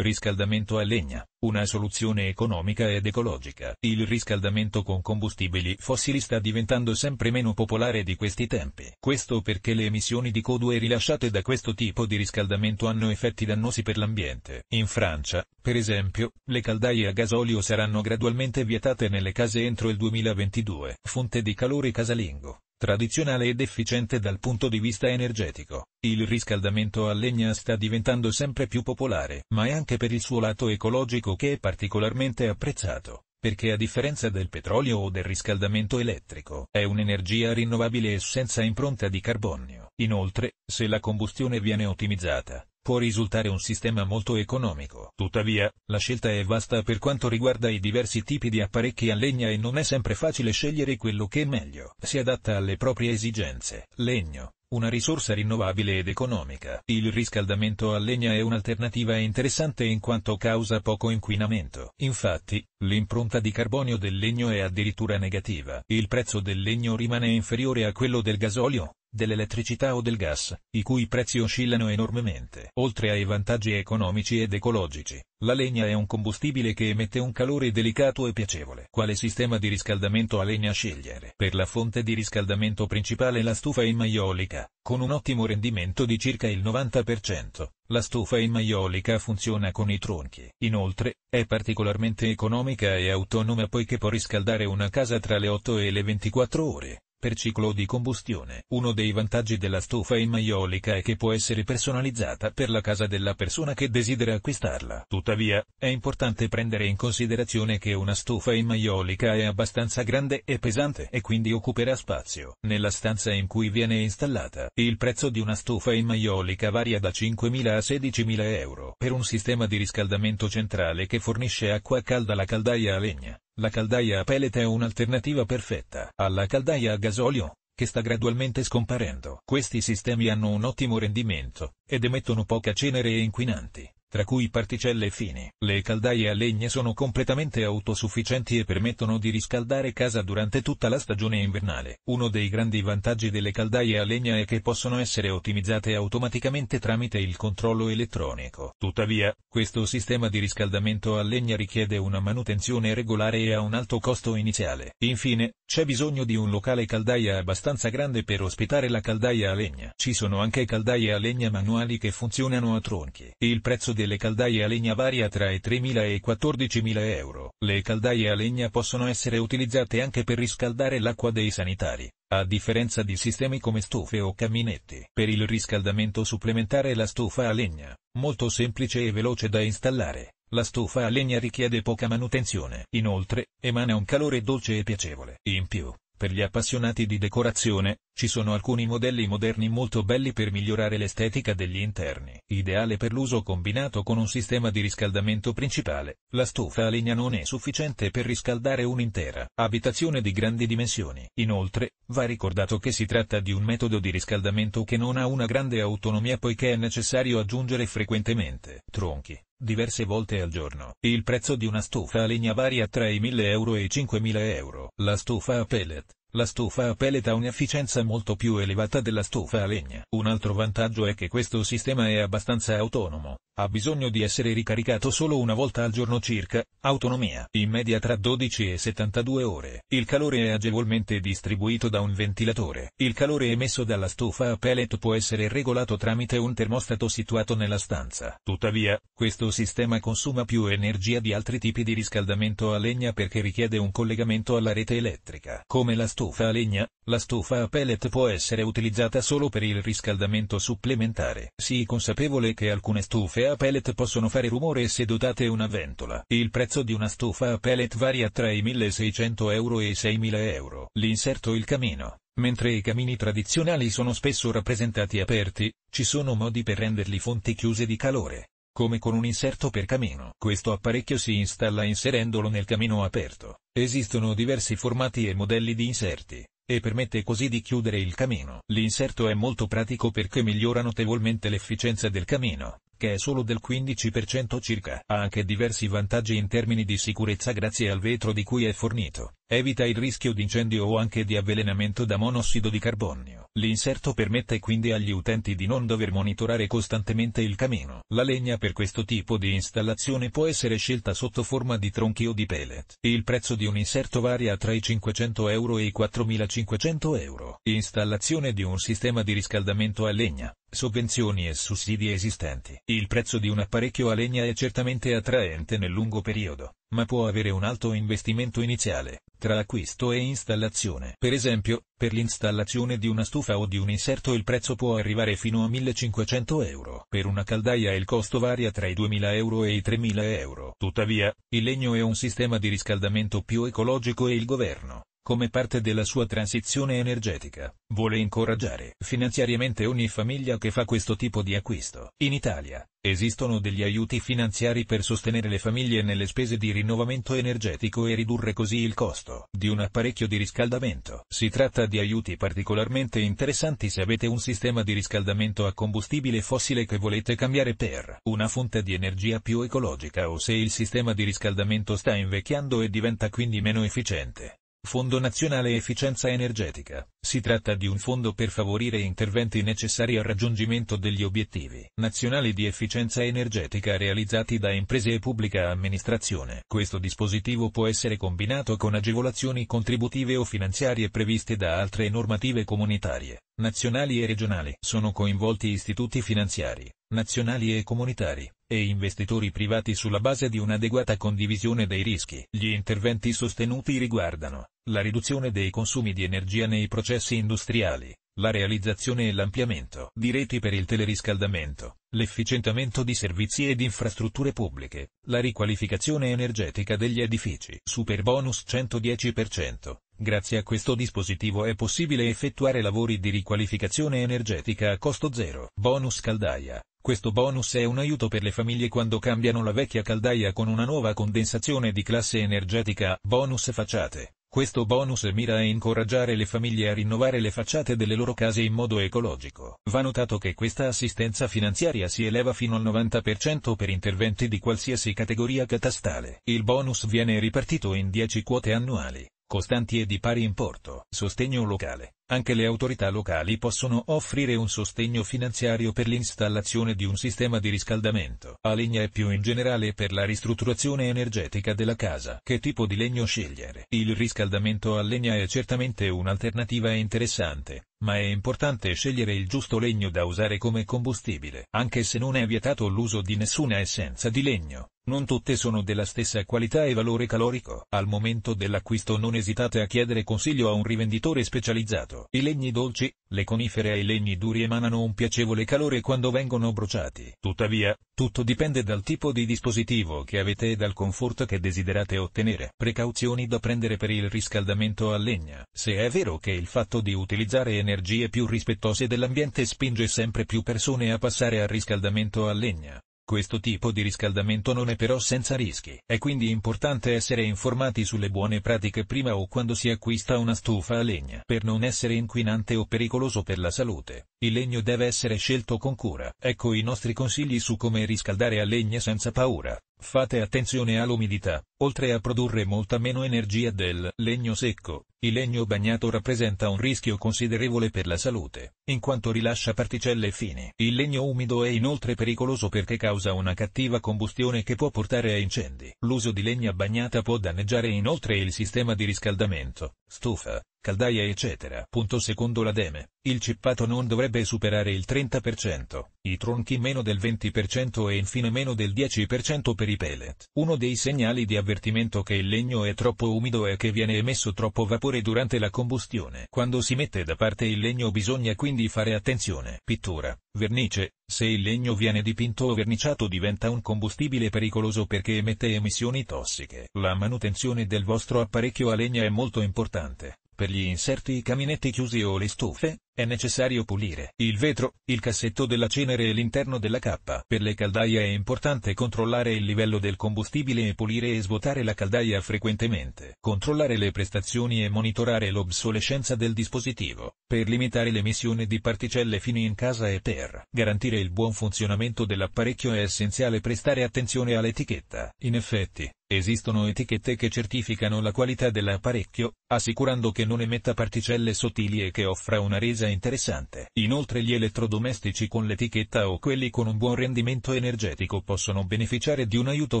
Riscaldamento a legna, una soluzione economica ed ecologica. Il riscaldamento con combustibili fossili sta diventando sempre meno popolare di questi tempi. Questo perché le emissioni di CO2 rilasciate da questo tipo di riscaldamento hanno effetti dannosi per l'ambiente. In Francia, per esempio, le caldaie a gasolio saranno gradualmente vietate nelle case entro il 2022. Fonte di calore casalingo tradizionale ed efficiente dal punto di vista energetico. Il riscaldamento a legna sta diventando sempre più popolare, ma è anche per il suo lato ecologico che è particolarmente apprezzato perché a differenza del petrolio o del riscaldamento elettrico, è un'energia rinnovabile e senza impronta di carbonio. Inoltre, se la combustione viene ottimizzata, può risultare un sistema molto economico. Tuttavia, la scelta è vasta per quanto riguarda i diversi tipi di apparecchi a legna e non è sempre facile scegliere quello che è meglio. Si adatta alle proprie esigenze. Legno, una risorsa rinnovabile ed economica. Il riscaldamento a legna è un'alternativa interessante in quanto causa poco inquinamento. Infatti, l'impronta di carbonio del legno è addirittura negativa. Il prezzo del legno rimane inferiore a quello del gasolio, dell'elettricità o del gas, i cui prezzi oscillano enormemente. Oltre ai vantaggi economici ed ecologici, la legna è un combustibile che emette un calore delicato e piacevole. Quale sistema di riscaldamento a legna scegliere? Per la fonte di riscaldamento principale la stufa in maiolica, con un ottimo rendimento di circa il 90%. La stufa in maiolica funziona con i tronchi. Inoltre, è particolarmente economica e autonoma poiché può riscaldare una casa tra le 8 e le 24 ore. Per ciclo di combustione, uno dei vantaggi della stufa in maiolica è che può essere personalizzata per la casa della persona che desidera acquistarla. Tuttavia, è importante prendere in considerazione che una stufa in maiolica è abbastanza grande e pesante e quindi occuperà spazio nella stanza in cui viene installata. Il prezzo di una stufa in maiolica varia da 5.000 a 16.000 euro per un sistema di riscaldamento centrale che fornisce acqua calda alla caldaia a legna. La caldaia a pellet è un'alternativa perfetta alla caldaia a gasolio, che sta gradualmente scomparendo. Questi sistemi hanno un ottimo rendimento, ed emettono poca cenere e inquinanti tra cui particelle fini. Le caldaie a legna sono completamente autosufficienti e permettono di riscaldare casa durante tutta la stagione invernale. Uno dei grandi vantaggi delle caldaie a legna è che possono essere ottimizzate automaticamente tramite il controllo elettronico. Tuttavia, questo sistema di riscaldamento a legna richiede una manutenzione regolare e ha un alto costo iniziale. Infine, c'è bisogno di un locale caldaia abbastanza grande per ospitare la caldaia a legna. Ci sono anche caldaie a legna manuali che funzionano a tronchi. Il prezzo delle caldaie a legna varia tra i 3.000 e i 14.000 euro. Le caldaie a legna possono essere utilizzate anche per riscaldare l'acqua dei sanitari, a differenza di sistemi come stufe o caminetti. Per il riscaldamento supplementare la stufa a legna, molto semplice e veloce da installare. La stufa a legna richiede poca manutenzione, inoltre, emana un calore dolce e piacevole. In più, per gli appassionati di decorazione, ci sono alcuni modelli moderni molto belli per migliorare l'estetica degli interni, ideale per l'uso combinato con un sistema di riscaldamento principale. La stufa a legna non è sufficiente per riscaldare un'intera abitazione di grandi dimensioni. Inoltre, va ricordato che si tratta di un metodo di riscaldamento che non ha una grande autonomia poiché è necessario aggiungere frequentemente tronchi, diverse volte al giorno. Il prezzo di una stufa a legna varia tra i 1000 euro e i 5000 euro. La stufa a pellet la stufa a pellet ha un'efficienza molto più elevata della stufa a legna. Un altro vantaggio è che questo sistema è abbastanza autonomo, ha bisogno di essere ricaricato solo una volta al giorno circa, autonomia in media tra 12 e 72 ore. Il calore è agevolmente distribuito da un ventilatore. Il calore emesso dalla stufa a pellet può essere regolato tramite un termostato situato nella stanza. Tuttavia, questo sistema consuma più energia di altri tipi di riscaldamento a legna perché richiede un collegamento alla rete elettrica. Come la stufa a legna, la stufa a pellet può essere utilizzata solo per il riscaldamento supplementare. Sii consapevole che alcune stufe a pellet possono fare rumore se dotate una ventola. Il prezzo di una stufa a pellet varia tra i 1600 euro e i 6000 euro. L'inserto il camino. Mentre i camini tradizionali sono spesso rappresentati aperti, ci sono modi per renderli fonti chiuse di calore come con un inserto per camino. Questo apparecchio si installa inserendolo nel camino aperto. Esistono diversi formati e modelli di inserti, e permette così di chiudere il camino. L'inserto è molto pratico perché migliora notevolmente l'efficienza del camino che è solo del 15% circa. Ha anche diversi vantaggi in termini di sicurezza grazie al vetro di cui è fornito. Evita il rischio di incendio o anche di avvelenamento da monossido di carbonio. L'inserto permette quindi agli utenti di non dover monitorare costantemente il camino. La legna per questo tipo di installazione può essere scelta sotto forma di tronchi o di pellet. Il prezzo di un inserto varia tra i 500 euro e i 4500 euro. Installazione di un sistema di riscaldamento a legna. Sovvenzioni e sussidi esistenti. Il prezzo di un apparecchio a legna è certamente attraente nel lungo periodo, ma può avere un alto investimento iniziale, tra acquisto e installazione. Per esempio, per l'installazione di una stufa o di un inserto il prezzo può arrivare fino a 1500 euro. Per una caldaia il costo varia tra i 2000 euro e i 3000 euro. Tuttavia, il legno è un sistema di riscaldamento più ecologico e il governo come parte della sua transizione energetica, vuole incoraggiare finanziariamente ogni famiglia che fa questo tipo di acquisto. In Italia, esistono degli aiuti finanziari per sostenere le famiglie nelle spese di rinnovamento energetico e ridurre così il costo di un apparecchio di riscaldamento. Si tratta di aiuti particolarmente interessanti se avete un sistema di riscaldamento a combustibile fossile che volete cambiare per una fonte di energia più ecologica o se il sistema di riscaldamento sta invecchiando e diventa quindi meno efficiente. Fondo Nazionale Efficienza Energetica. Si tratta di un fondo per favorire interventi necessari al raggiungimento degli obiettivi nazionali di efficienza energetica realizzati da imprese e pubblica amministrazione. Questo dispositivo può essere combinato con agevolazioni contributive o finanziarie previste da altre normative comunitarie, nazionali e regionali. Sono coinvolti istituti finanziari, nazionali e comunitari e investitori privati sulla base di un'adeguata condivisione dei rischi. Gli interventi sostenuti riguardano la riduzione dei consumi di energia nei processi industriali, la realizzazione e l'ampliamento di reti per il teleriscaldamento, l'efficientamento di servizi ed infrastrutture pubbliche, la riqualificazione energetica degli edifici. Super bonus 110%. Grazie a questo dispositivo è possibile effettuare lavori di riqualificazione energetica a costo zero. Bonus caldaia. Questo bonus è un aiuto per le famiglie quando cambiano la vecchia caldaia con una nuova condensazione di classe energetica, bonus facciate. Questo bonus mira a incoraggiare le famiglie a rinnovare le facciate delle loro case in modo ecologico. Va notato che questa assistenza finanziaria si eleva fino al 90% per interventi di qualsiasi categoria catastale. Il bonus viene ripartito in 10 quote annuali, costanti e di pari importo. Sostegno locale. Anche le autorità locali possono offrire un sostegno finanziario per l'installazione di un sistema di riscaldamento a legna e più in generale per la ristrutturazione energetica della casa. Che tipo di legno scegliere? Il riscaldamento a legna è certamente un'alternativa interessante, ma è importante scegliere il giusto legno da usare come combustibile. Anche se non è vietato l'uso di nessuna essenza di legno, non tutte sono della stessa qualità e valore calorico. Al momento dell'acquisto non esitate a chiedere consiglio a un rivenditore specializzato caldo. Certo, I legni dolci, le conifere e i legni duri emanano un piacevole calore quando vengono bruciati. Tuttavia, tutto dipende dal tipo di dispositivo che avete e dal conforto che desiderate ottenere. Precauzioni da prendere per il riscaldamento a legna. Se è vero che il fatto di utilizzare energie più rispettose dell'ambiente spinge sempre più persone a passare al riscaldamento a legna, questo tipo di riscaldamento non è però senza rischi. È quindi importante essere informati sulle buone pratiche prima o quando si acquista una stufa a legna. Per non essere inquinante o pericoloso per la salute, il legno deve essere scelto con cura. Ecco i nostri consigli su come riscaldare a legna senza paura. Fate attenzione all'umidità, oltre a produrre molta meno energia del legno secco, il legno bagnato rappresenta un rischio considerevole per la salute, in quanto rilascia particelle fini. Il legno umido è inoltre pericoloso perché causa una cattiva combustione che può portare a incendi. L'uso di legna bagnata può danneggiare inoltre il sistema di riscaldamento, stufa, caldaia eccetera. Punto Secondo l'Ademe, il cippato non dovrebbe superare il 30%, i tronchi meno del 20% e infine meno del 10% per i pellet. Uno dei segnali di avvertimento che il legno è troppo umido è che viene emesso troppo vapore durante la combustione. Quando si mette da parte il legno bisogna quindi fare attenzione. Pittura, vernice, se il legno viene dipinto o verniciato diventa un combustibile pericoloso perché emette emissioni tossiche. La manutenzione del vostro apparecchio a legna è molto importante. Per gli inserti i caminetti chiusi o le stufe, è necessario pulire il vetro, il cassetto della cenere e l'interno della cappa. Per le caldaie è importante controllare il livello del combustibile e pulire e svuotare la caldaia frequentemente. Controllare le prestazioni e monitorare l'obsolescenza del dispositivo, per limitare l'emissione di particelle fini in casa e per garantire il buon funzionamento dell'apparecchio è essenziale prestare attenzione all'etichetta. In effetti, Esistono etichette che certificano la qualità dell'apparecchio, assicurando che non emetta particelle sottili e che offra una resa interessante. Inoltre gli elettrodomestici con l'etichetta o quelli con un buon rendimento energetico possono beneficiare di un aiuto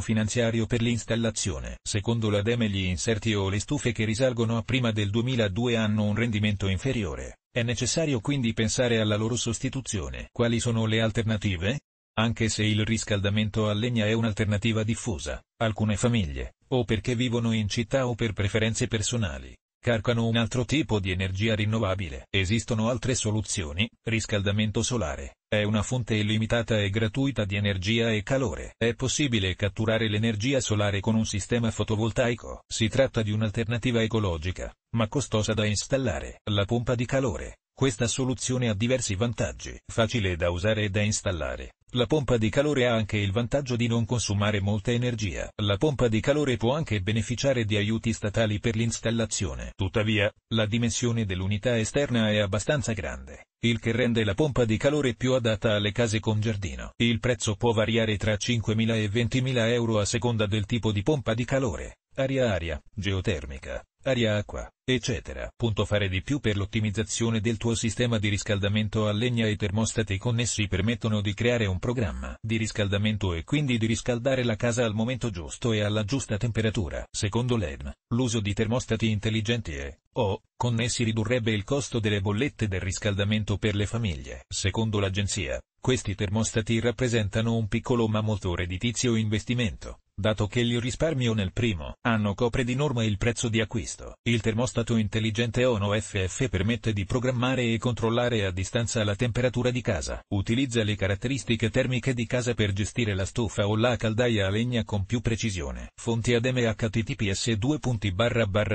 finanziario per l'installazione. Secondo la DEME gli inserti o le stufe che risalgono a prima del 2002 hanno un rendimento inferiore. È necessario quindi pensare alla loro sostituzione. Quali sono le alternative? Anche se il riscaldamento a legna è un'alternativa diffusa, alcune famiglie, o perché vivono in città o per preferenze personali, caricano un altro tipo di energia rinnovabile. Esistono altre soluzioni, riscaldamento solare. È una fonte illimitata e gratuita di energia e calore. È possibile catturare l'energia solare con un sistema fotovoltaico. Si tratta di un'alternativa ecologica, ma costosa da installare. La pompa di calore. Questa soluzione ha diversi vantaggi. Facile da usare e da installare la pompa di calore ha anche il vantaggio di non consumare molta energia. La pompa di calore può anche beneficiare di aiuti statali per l'installazione. Tuttavia, la dimensione dell'unità esterna è abbastanza grande, il che rende la pompa di calore più adatta alle case con giardino. Il prezzo può variare tra 5.000 e 20.000 euro a seconda del tipo di pompa di calore, aria-aria, geotermica, aria-acqua, eccetera. Punto fare di più per l'ottimizzazione del tuo sistema di riscaldamento a legna e termostati connessi permettono di creare un programma di riscaldamento e quindi di riscaldare la casa al momento giusto e alla giusta temperatura. Secondo l'EN, l'uso di termostati intelligenti e o connessi ridurrebbe il costo delle bollette del riscaldamento per le famiglie. Secondo l'agenzia, questi termostati rappresentano un piccolo ma molto redditizio investimento dato che il risparmio nel primo anno copre di norma il prezzo di acquisto. Il termostato termostato intelligente ONO FF permette di programmare e controllare a distanza la temperatura di casa. Utilizza le caratteristiche termiche di casa per gestire la stufa o la caldaia a legna con più precisione. Fonti Ademe https 2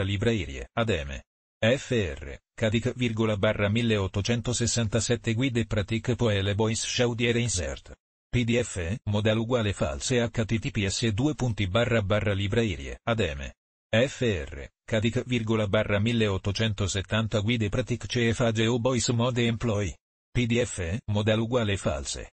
livrerie. Ademe. FR, Cadic, barra 1867 guide pratique poele boys shaudiere insert. PDF, modello uguale false https 2 barra barra livrerie, ademe. FR, Cadic, 1870 Guide Pratique CFA Geo Boys Mode Employ. PDF, modal uguale false.